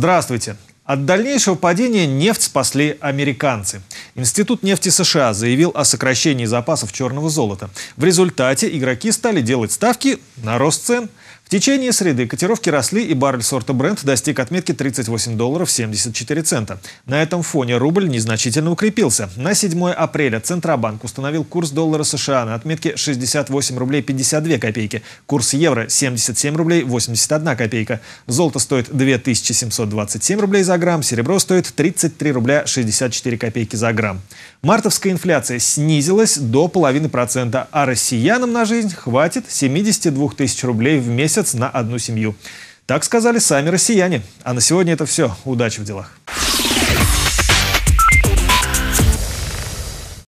Здравствуйте. От дальнейшего падения нефть спасли американцы. Институт нефти США заявил о сокращении запасов черного золота. В результате игроки стали делать ставки на рост цен. В течение среды котировки росли, и баррель сорта Brent достиг отметки 38 долларов 74 цента. На этом фоне рубль незначительно укрепился. На 7 апреля Центробанк установил курс доллара США на отметке 68 рублей 52 копейки, курс евро 77 рублей 81 копейка. Золото стоит 2727 рублей за грамм, серебро стоит 33 рубля 64 копейки за грамм программ. Мартовская инфляция снизилась до половины процента, а россиянам на жизнь хватит 72 тысяч рублей в месяц на одну семью. Так сказали сами россияне. А на сегодня это все. Удачи в делах.